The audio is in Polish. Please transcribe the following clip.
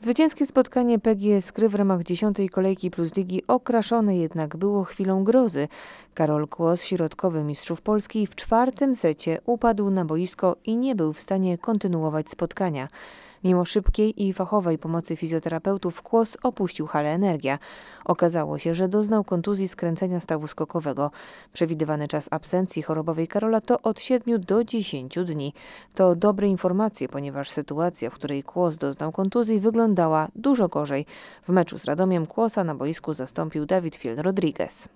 Zwycięskie spotkanie PGS Kry w ramach dziesiątej kolejki plus ligi okraszone jednak było chwilą grozy. Karol Kłos, środkowy mistrzów Polski, w czwartym secie upadł na boisko i nie był w stanie kontynuować spotkania. Mimo szybkiej i fachowej pomocy fizjoterapeutów Kłos opuścił halę Energia. Okazało się, że doznał kontuzji skręcenia stawu skokowego. Przewidywany czas absencji chorobowej Karola to od 7 do 10 dni. To dobre informacje, ponieważ sytuacja, w której Kłos doznał kontuzji wyglądała dużo gorzej. W meczu z Radomiem Kłosa na boisku zastąpił Dawid Fiel Rodriguez.